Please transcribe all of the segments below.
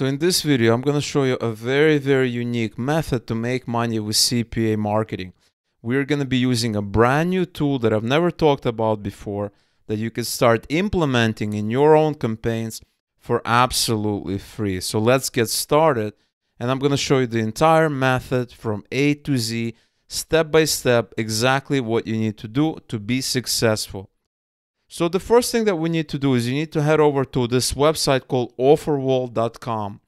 So in this video, I'm going to show you a very, very unique method to make money with CPA marketing. We're going to be using a brand new tool that I've never talked about before that you can start implementing in your own campaigns for absolutely free. So let's get started. And I'm going to show you the entire method from A to Z, step by step, exactly what you need to do to be successful. So the first thing that we need to do is you need to head over to this website called offerwall.com.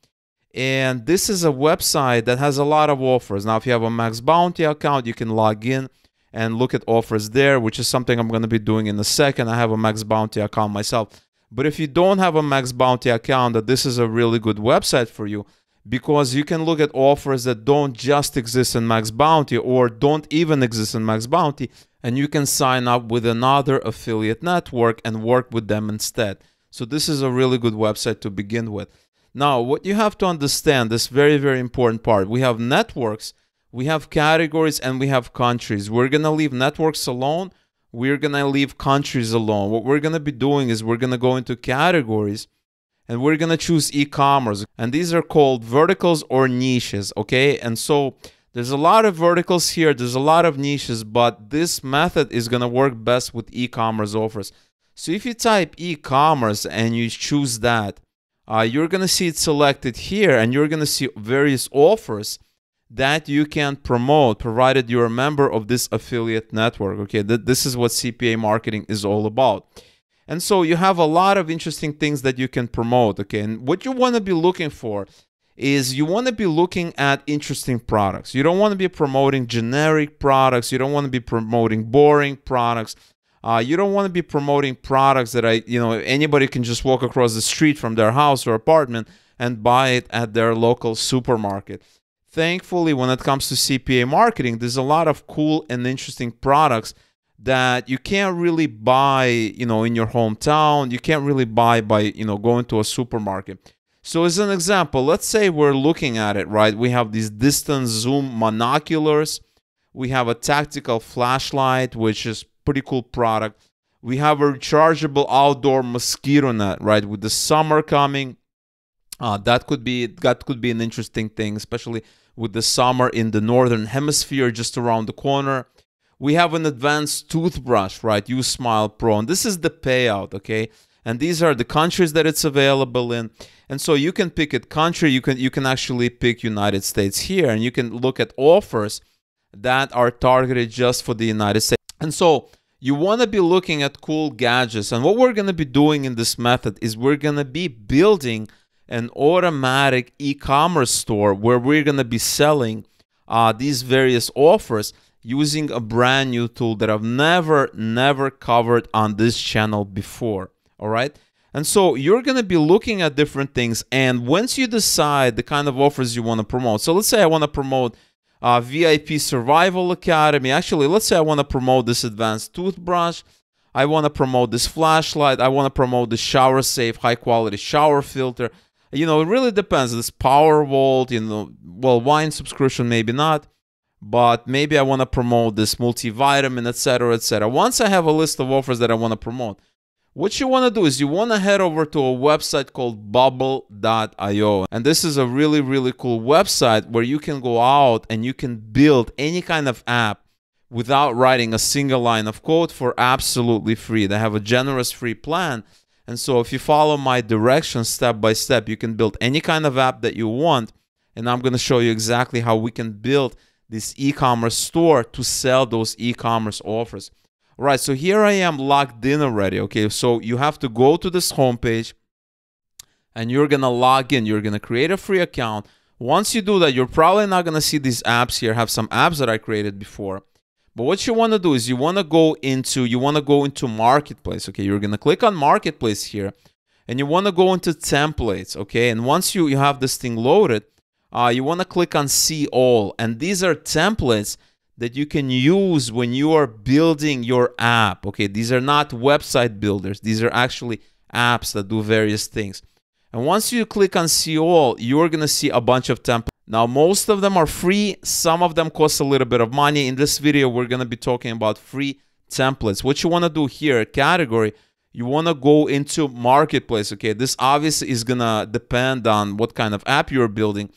And this is a website that has a lot of offers. Now, if you have a Max Bounty account, you can log in and look at offers there, which is something I'm going to be doing in a second. I have a Max Bounty account myself. But if you don't have a Max Bounty account, that this is a really good website for you because you can look at offers that don't just exist in Max Bounty or don't even exist in Max Bounty, and you can sign up with another affiliate network and work with them instead. So, this is a really good website to begin with. Now, what you have to understand this very, very important part we have networks, we have categories, and we have countries. We're going to leave networks alone. We're going to leave countries alone. What we're going to be doing is we're going to go into categories and we're gonna choose e-commerce and these are called verticals or niches okay and so there's a lot of verticals here there's a lot of niches but this method is gonna work best with e-commerce offers so if you type e-commerce and you choose that uh, you're gonna see it selected here and you're gonna see various offers that you can promote provided you're a member of this affiliate network okay Th this is what cpa marketing is all about and so you have a lot of interesting things that you can promote. Okay. And what you want to be looking for is you want to be looking at interesting products. You don't want to be promoting generic products. You don't want to be promoting boring products. Uh, you don't want to be promoting products that I, you know, anybody can just walk across the street from their house or apartment and buy it at their local supermarket. Thankfully, when it comes to CPA marketing, there's a lot of cool and interesting products that you can't really buy, you know, in your hometown. You can't really buy by, you know, going to a supermarket. So as an example, let's say we're looking at it, right? We have these distance zoom monoculars. We have a tactical flashlight, which is pretty cool product. We have a rechargeable outdoor mosquito net, right? With the summer coming, uh, that could be that could be an interesting thing, especially with the summer in the northern hemisphere just around the corner. We have an advanced toothbrush, right? You Smile Pro. And this is the payout, okay? And these are the countries that it's available in. And so you can pick it country, you can you can actually pick United States here and you can look at offers that are targeted just for the United States. And so you want to be looking at cool gadgets. And what we're going to be doing in this method is we're going to be building an automatic e-commerce store where we're going to be selling uh, these various offers using a brand new tool that I've never, never covered on this channel before. All right. And so you're going to be looking at different things. And once you decide the kind of offers you want to promote, so let's say I want to promote uh, VIP Survival Academy. Actually, let's say I want to promote this advanced toothbrush. I want to promote this flashlight. I want to promote the shower safe, high quality shower filter. You know, it really depends. This power vault, you know, well, wine subscription, maybe not but maybe I want to promote this multivitamin, etc., etc. Once I have a list of offers that I want to promote, what you want to do is you want to head over to a website called bubble.io. And this is a really, really cool website where you can go out and you can build any kind of app without writing a single line of code for absolutely free. They have a generous free plan. And so if you follow my directions step by step, you can build any kind of app that you want. And I'm going to show you exactly how we can build this e-commerce store to sell those e-commerce offers. All right, so here I am logged in already. Okay, so you have to go to this homepage and you're gonna log in. You're gonna create a free account. Once you do that, you're probably not gonna see these apps here. I have some apps that I created before. But what you wanna do is you wanna go into you wanna go into marketplace. Okay, you're gonna click on marketplace here and you wanna go into templates. Okay, and once you, you have this thing loaded, uh, you want to click on see all. And these are templates that you can use when you are building your app. Okay, these are not website builders. These are actually apps that do various things. And once you click on see all, you're going to see a bunch of templates. Now, most of them are free. Some of them cost a little bit of money. In this video, we're going to be talking about free templates. What you want to do here, category, you want to go into marketplace. Okay, this obviously is going to depend on what kind of app you're building.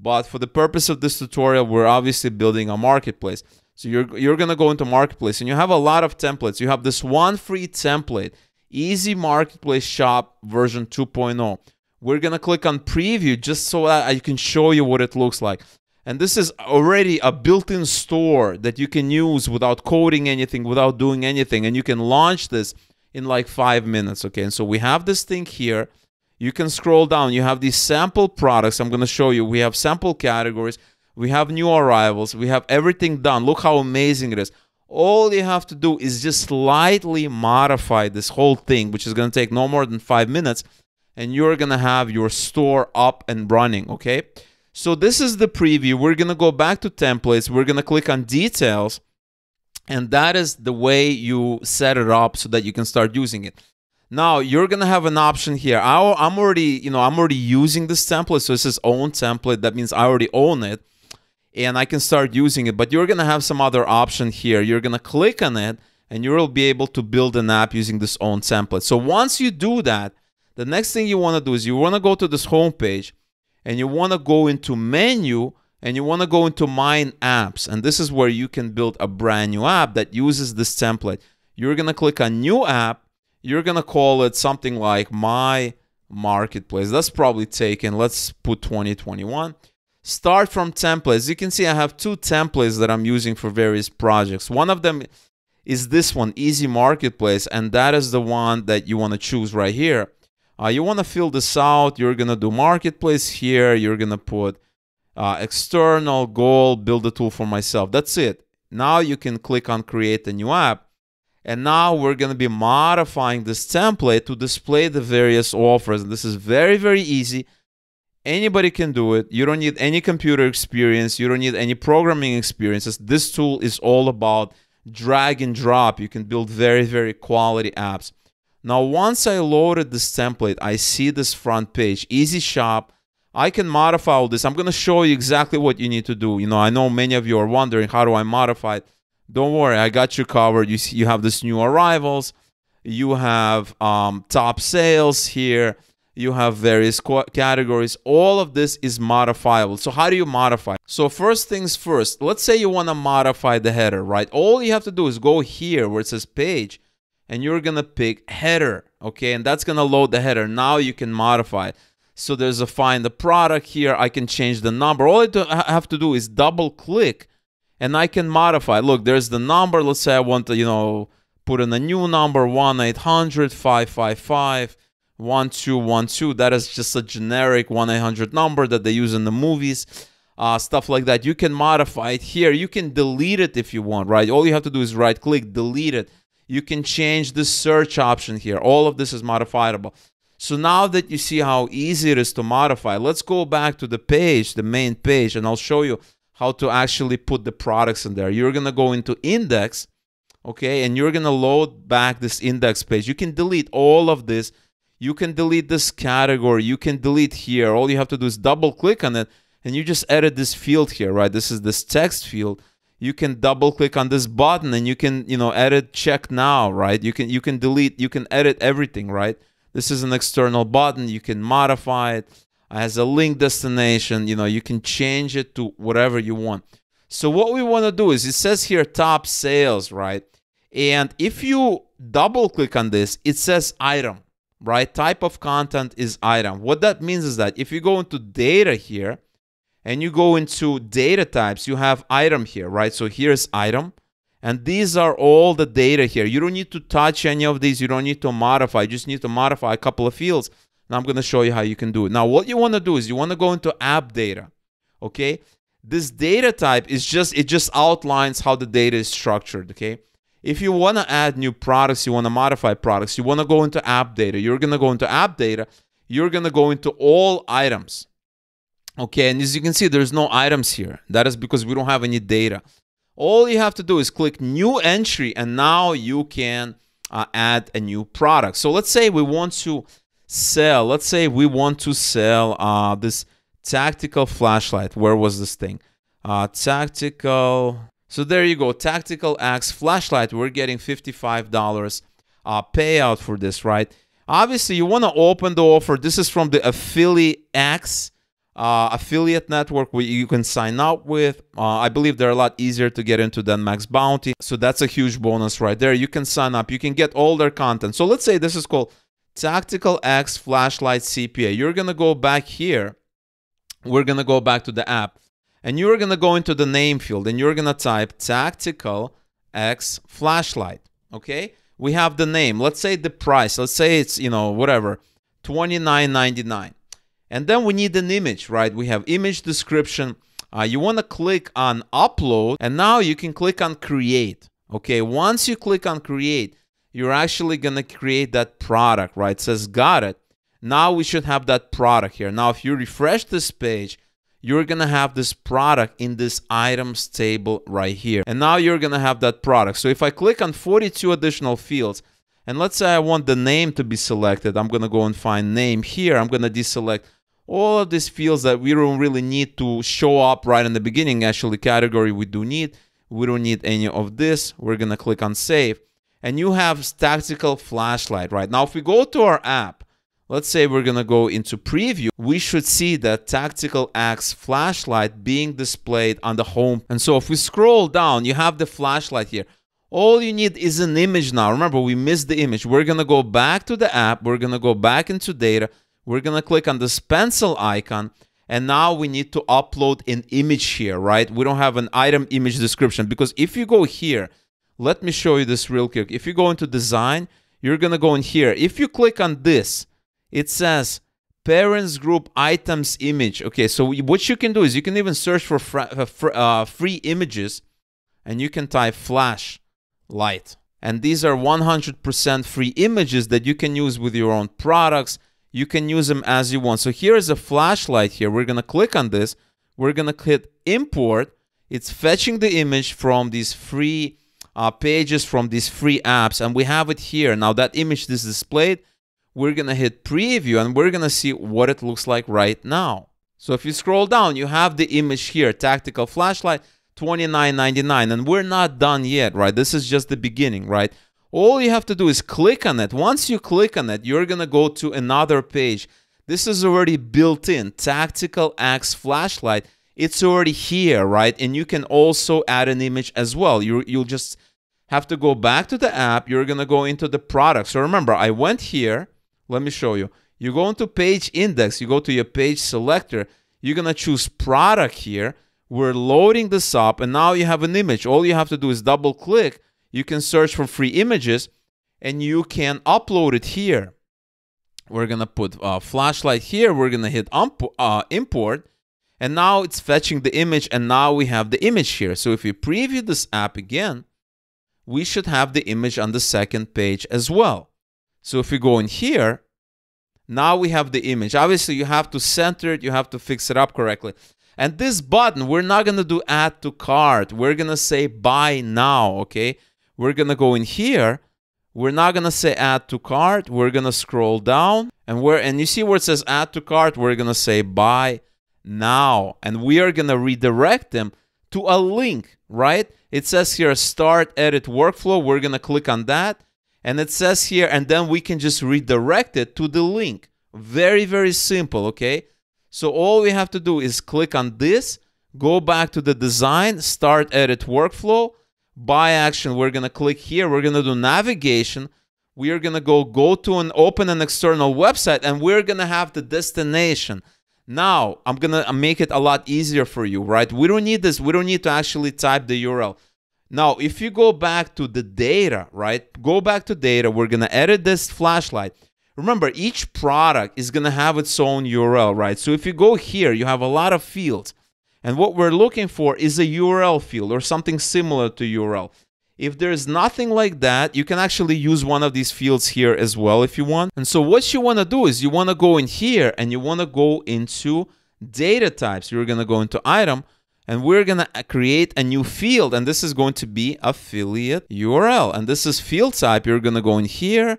But for the purpose of this tutorial, we're obviously building a marketplace. So you're, you're going to go into marketplace and you have a lot of templates. You have this one free template, easy marketplace shop version 2.0. We're going to click on preview just so that I can show you what it looks like. And this is already a built-in store that you can use without coding anything, without doing anything. And you can launch this in like five minutes. Okay. And so we have this thing here you can scroll down. You have these sample products. I'm going to show you. We have sample categories. We have new arrivals. We have everything done. Look how amazing it is. All you have to do is just slightly modify this whole thing, which is going to take no more than five minutes, and you're going to have your store up and running, okay? So this is the preview. We're going to go back to templates. We're going to click on details, and that is the way you set it up so that you can start using it. Now you're gonna have an option here. I, am already, you know, I'm already using this template. So this is own template. That means I already own it and I can start using it. But you're gonna have some other option here. You're gonna click on it and you'll be able to build an app using this own template. So once you do that, the next thing you wanna do is you wanna go to this home page and you wanna go into menu and you wanna go into mine apps. And this is where you can build a brand new app that uses this template. You're gonna click on new app you're going to call it something like my marketplace. That's probably taken. Let's put 2021. Start from templates. You can see I have two templates that I'm using for various projects. One of them is this one, Easy Marketplace, and that is the one that you want to choose right here. Uh, you want to fill this out. You're going to do marketplace here. You're going to put uh, external goal, build a tool for myself. That's it. Now you can click on create a new app and now we're going to be modifying this template to display the various offers. And this is very, very easy. Anybody can do it. You don't need any computer experience. You don't need any programming experiences. This tool is all about drag and drop. You can build very, very quality apps. Now, once I loaded this template, I see this front page, Easy Shop. I can modify all this. I'm going to show you exactly what you need to do. You know, I know many of you are wondering, how do I modify it? don't worry, I got you covered. You see, you have this new arrivals, you have um, top sales here, you have various categories. All of this is modifiable. So how do you modify? So first things first, let's say you want to modify the header, right? All you have to do is go here where it says page and you're going to pick header, okay? And that's going to load the header. Now you can modify So there's a find the product here. I can change the number. All I have to do is double click and I can modify. Look, there's the number. Let's say I want to, you know, put in a new number, 1-800-555-1212. That is just a generic 1-800 number that they use in the movies, uh, stuff like that. You can modify it here. You can delete it if you want, right? All you have to do is right click, delete it. You can change the search option here. All of this is modifiable. So now that you see how easy it is to modify, let's go back to the page, the main page, and I'll show you how to actually put the products in there. You're gonna go into index, okay, and you're gonna load back this index page. You can delete all of this. You can delete this category. You can delete here. All you have to do is double click on it and you just edit this field here, right? This is this text field. You can double click on this button and you can, you know, edit check now, right? You can you can delete, you can edit everything, right? This is an external button. You can modify it as a link destination. You know, you can change it to whatever you want. So what we want to do is it says here top sales, right? And if you double click on this, it says item, right? Type of content is item. What that means is that if you go into data here and you go into data types, you have item here, right? So here's item. And these are all the data here. You don't need to touch any of these. You don't need to modify. You just need to modify a couple of fields. Now I'm going to show you how you can do it. Now, what you want to do is you want to go into app data, okay? This data type is just, it just outlines how the data is structured, okay? If you want to add new products, you want to modify products, you want to go into app data, you're going to go into app data, you're going to go into all items, okay? And as you can see, there's no items here. That is because we don't have any data. All you have to do is click new entry and now you can uh, add a new product. So let's say we want to sell, let's say we want to sell uh, this tactical flashlight. Where was this thing? Uh, tactical. So there you go, tactical axe flashlight. We're getting $55 uh, payout for this, right? Obviously, you want to open the offer. This is from the affiliate X uh, affiliate network where you can sign up with. Uh, I believe they're a lot easier to get into than Max Bounty. So that's a huge bonus right there. You can sign up. You can get all their content. So let's say this is called Tactical X Flashlight CPA. You're going to go back here. We're going to go back to the app. And you're going to go into the name field and you're going to type Tactical X Flashlight. Okay? We have the name. Let's say the price. Let's say it's, you know, whatever, $29.99. And then we need an image, right? We have image description. Uh, you want to click on upload and now you can click on create. Okay, once you click on create, you're actually going to create that product, right? It says, got it. Now we should have that product here. Now, if you refresh this page, you're going to have this product in this items table right here. And now you're going to have that product. So if I click on 42 additional fields, and let's say I want the name to be selected, I'm going to go and find name here. I'm going to deselect all of these fields that we don't really need to show up right in the beginning. Actually, category we do need. We don't need any of this. We're going to click on save and you have tactical flashlight, right? Now, if we go to our app, let's say we're gonna go into preview, we should see the tactical axe flashlight being displayed on the home. And so if we scroll down, you have the flashlight here. All you need is an image now. Remember, we missed the image. We're gonna go back to the app. We're gonna go back into data. We're gonna click on this pencil icon. And now we need to upload an image here, right? We don't have an item image description because if you go here, let me show you this real quick. If you go into design, you're going to go in here. If you click on this, it says parents group items image. Okay, so what you can do is you can even search for uh, uh, free images and you can type flash light. And these are 100% free images that you can use with your own products. You can use them as you want. So here is a flashlight here. We're going to click on this. We're going to hit import. It's fetching the image from these free uh, pages from these free apps and we have it here. Now that image is displayed, we're gonna hit preview and we're gonna see what it looks like right now. So if you scroll down, you have the image here, tactical flashlight, 29.99 and we're not done yet, right? This is just the beginning, right? All you have to do is click on it. Once you click on it, you're gonna go to another page. This is already built in, tactical axe flashlight, it's already here, right? And you can also add an image as well. You, you'll just have to go back to the app. You're going to go into the product. So remember, I went here. Let me show you. You go into page index. You go to your page selector. You're going to choose product here. We're loading this up. And now you have an image. All you have to do is double click. You can search for free images and you can upload it here. We're going to put a flashlight here. We're going to hit uh, import and now it's fetching the image and now we have the image here. So if we preview this app again, we should have the image on the second page as well. So if we go in here, now we have the image. Obviously you have to center it, you have to fix it up correctly. And this button, we're not gonna do add to cart. We're gonna say buy now, okay? We're gonna go in here. We're not gonna say add to cart. We're gonna scroll down and we're and you see where it says add to cart, we're gonna say buy now. And we are going to redirect them to a link, right? It says here, start edit workflow. We're going to click on that. And it says here, and then we can just redirect it to the link. Very, very simple, okay? So all we have to do is click on this, go back to the design, start edit workflow, by action. We're going to click here. We're going to do navigation. We are going to go go to and open an external website and we're going to have the destination. Now I'm gonna make it a lot easier for you, right? We don't need this. We don't need to actually type the URL. Now, if you go back to the data, right? Go back to data. We're gonna edit this flashlight. Remember, each product is gonna have its own URL, right? So if you go here, you have a lot of fields. And what we're looking for is a URL field or something similar to URL. If there's nothing like that, you can actually use one of these fields here as well if you want. And so what you want to do is you want to go in here and you want to go into data types. You're going to go into item and we're going to create a new field. And this is going to be affiliate URL. And this is field type. You're going to go in here.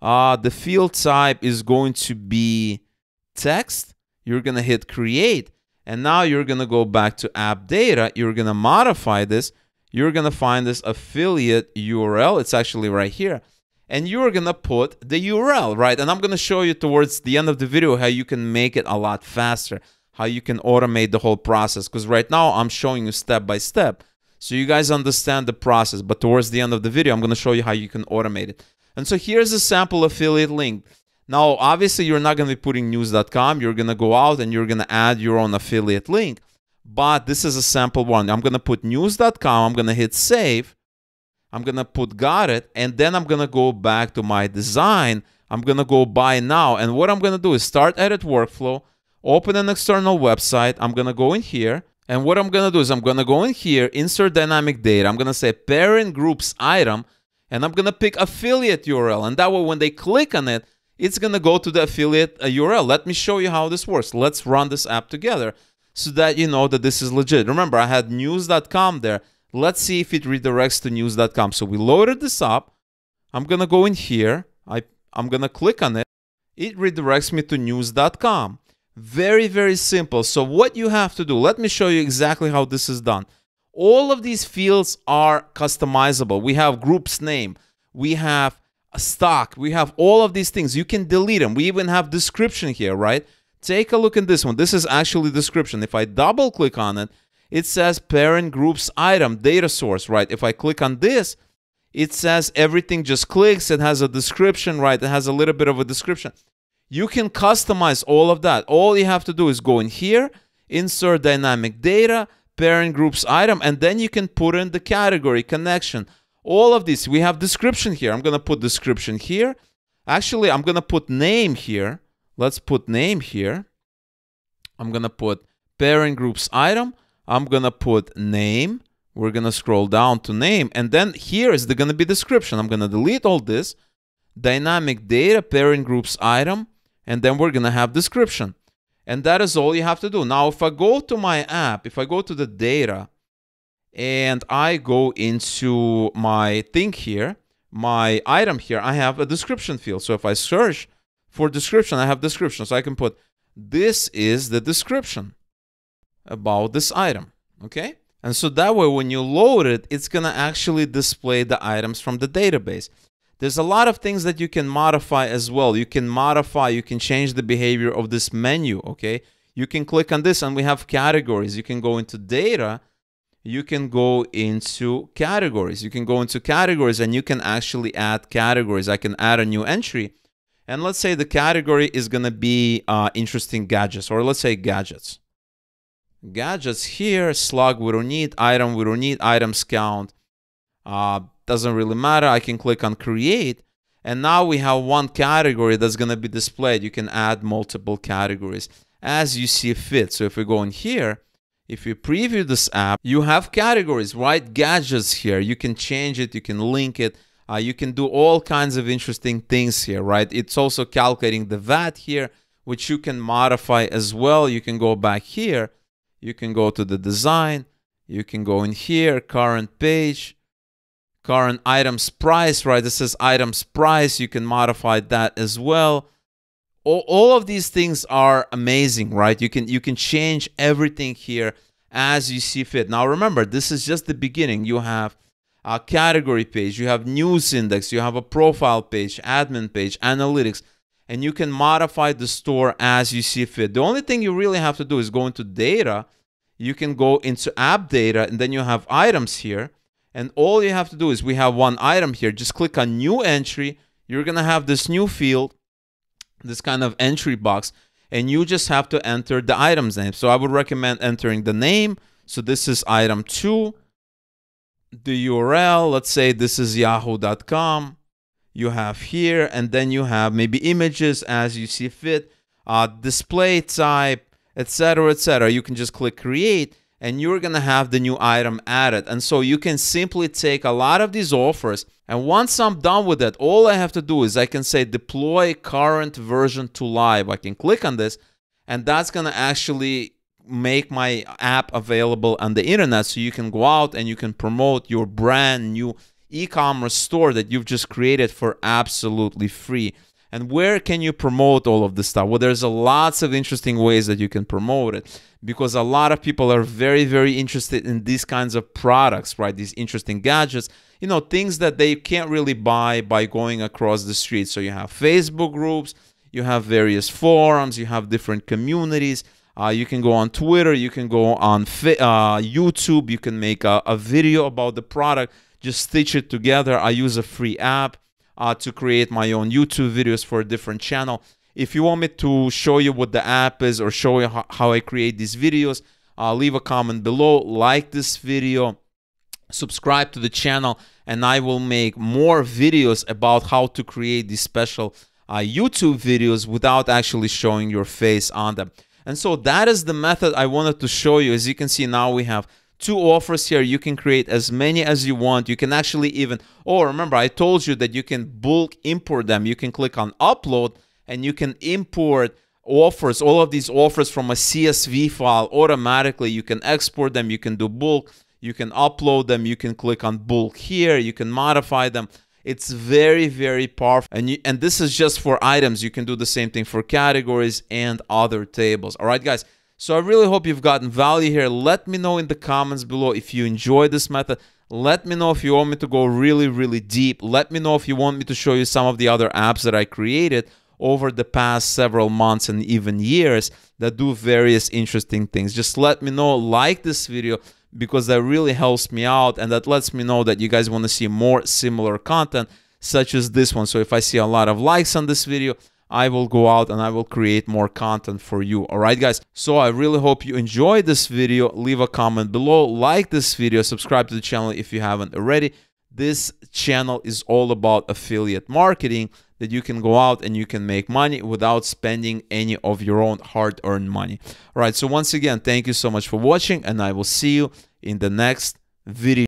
Uh, the field type is going to be text. You're going to hit create. And now you're going to go back to app data. You're going to modify this you're going to find this affiliate URL. It's actually right here. And you're going to put the URL, right? And I'm going to show you towards the end of the video how you can make it a lot faster, how you can automate the whole process. Because right now I'm showing you step by step. So you guys understand the process. But towards the end of the video, I'm going to show you how you can automate it. And so here's a sample affiliate link. Now, obviously, you're not going to be putting news.com. You're going to go out and you're going to add your own affiliate link but this is a sample one. I'm going to put news.com. I'm going to hit save. I'm going to put got it. And then I'm going to go back to my design. I'm going to go buy now. And what I'm going to do is start edit workflow, open an external website. I'm going to go in here. And what I'm going to do is I'm going to go in here, insert dynamic data. I'm going to say parent groups item, and I'm going to pick affiliate URL. And that way, when they click on it, it's going to go to the affiliate URL. Let me show you how this works. Let's run this app together so that you know that this is legit. Remember, I had news.com there. Let's see if it redirects to news.com. So we loaded this up. I'm going to go in here. I, I'm going to click on it. It redirects me to news.com. Very, very simple. So what you have to do, let me show you exactly how this is done. All of these fields are customizable. We have group's name. We have stock. We have all of these things. You can delete them. We even have description here, right? Take a look at this one. This is actually description. If I double click on it, it says parent groups item data source, right? If I click on this, it says everything just clicks. It has a description, right? It has a little bit of a description. You can customize all of that. All you have to do is go in here, insert dynamic data, parent groups item, and then you can put in the category, connection. All of this, we have description here. I'm gonna put description here. Actually, I'm gonna put name here. Let's put name here. I'm going to put parent groups item. I'm going to put name. We're going to scroll down to name. And then here is going to be description. I'm going to delete all this. Dynamic data parent groups item. And then we're going to have description. And that is all you have to do. Now, if I go to my app, if I go to the data and I go into my thing here, my item here, I have a description field. So if I search for description, I have description. So I can put this is the description about this item. Okay. And so that way, when you load it, it's going to actually display the items from the database. There's a lot of things that you can modify as well. You can modify, you can change the behavior of this menu. Okay. You can click on this and we have categories. You can go into data. You can go into categories. You can go into categories and you can actually add categories. I can add a new entry and let's say the category is going to be uh, interesting gadgets, or let's say gadgets. Gadgets here, slug we don't need, item we don't need, items count. Uh, doesn't really matter. I can click on create. And now we have one category that's going to be displayed. You can add multiple categories as you see fit. So if we go in here, if you preview this app, you have categories, right? Gadgets here. You can change it, you can link it, uh, you can do all kinds of interesting things here, right? It's also calculating the VAT here, which you can modify as well. You can go back here. You can go to the design. You can go in here, current page, current items price, right? This is items price. You can modify that as well. All, all of these things are amazing, right? You can, you can change everything here as you see fit. Now, remember, this is just the beginning. You have a category page, you have news index, you have a profile page, admin page, analytics, and you can modify the store as you see fit. The only thing you really have to do is go into data. You can go into app data, and then you have items here. And all you have to do is we have one item here. Just click on new entry. You're going to have this new field, this kind of entry box, and you just have to enter the item's name. So I would recommend entering the name. So this is item two the URL, let's say this is yahoo.com, you have here, and then you have maybe images as you see fit, uh, display type, etc., etc. You can just click create and you're gonna have the new item added. And so you can simply take a lot of these offers. And once I'm done with that, all I have to do is I can say deploy current version to live. I can click on this and that's gonna actually make my app available on the internet so you can go out and you can promote your brand new e-commerce store that you've just created for absolutely free and where can you promote all of this stuff well there's a lots of interesting ways that you can promote it because a lot of people are very very interested in these kinds of products right these interesting gadgets you know things that they can't really buy by going across the street so you have facebook groups you have various forums you have different communities uh, you can go on Twitter, you can go on uh, YouTube, you can make a, a, video about the product, just stitch it together. I use a free app uh, to create my own YouTube videos for a different channel. If you want me to show you what the app is or show you how, how I create these videos, uh, leave a comment below, like this video, subscribe to the channel, and I will make more videos about how to create these special uh, YouTube videos without actually showing your face on them. And so that is the method I wanted to show you. As you can see now we have two offers here. You can create as many as you want. You can actually even, oh, remember I told you that you can bulk import them. You can click on upload and you can import offers, all of these offers from a CSV file automatically. You can export them, you can do bulk, you can upload them, you can click on bulk here, you can modify them. It's very, very powerful. And, you, and this is just for items. You can do the same thing for categories and other tables. All right, guys. So I really hope you've gotten value here. Let me know in the comments below if you enjoy this method. Let me know if you want me to go really, really deep. Let me know if you want me to show you some of the other apps that I created over the past several months and even years that do various interesting things. Just let me know, like this video, because that really helps me out and that lets me know that you guys want to see more similar content such as this one. So if I see a lot of likes on this video, I will go out and I will create more content for you. All right, guys. So I really hope you enjoyed this video. Leave a comment below, like this video, subscribe to the channel if you haven't already. This channel is all about affiliate marketing that you can go out and you can make money without spending any of your own hard earned money. All right, so once again, thank you so much for watching, and I will see you in the next video.